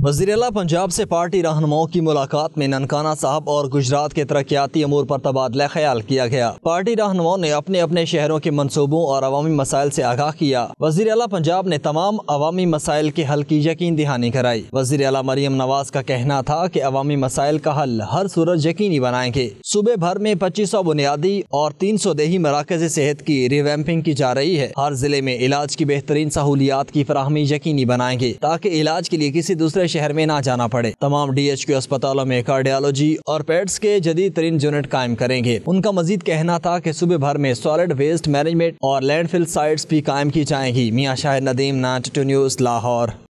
वजीर पंजाब से पार्टी रहनुमाओं की मुलाकात में ननकाना साहब और गुजरात के तरक्याती अमूर पर तबादला ख्याल किया गया पार्टी रहनुमाओं ने अपने अपने शहरों के मनसूबों और अवामी मसाइल से आगाह किया वजीर पंजाब ने तमाम अवामी मसाइल के हल की यकीन दहानी कराई वजीर अला मरियम नवाज का कहना था की अवामी मसाइल का हल हर सूरज यकीनी बनाएंगे सूबे भर में पच्चीस सौ बुनियादी और तीन सौ देही मराकज सेहत की रिवैम्पिंग की जा रही है हर जिले में इलाज की बेहतरीन सहूलियात की फरहमी यकीनी बनाएंगे ताकि इलाज के लिए किसी दूसरे शहर में ना जाना पड़े तमाम डी एच क्यू अस्पतालों में कार्डियोलॉजी और पेट्स e के जदीद तरीन यूनिट कायम करेंगे उनका मजीद कहना था की सुबह भर में सॉलिड वेस्ट मैनेजमेंट और लैंडफिल साइट भी कायम की जाएंगी मियाँ शाह नदीम नाइन न्यूज लाहौर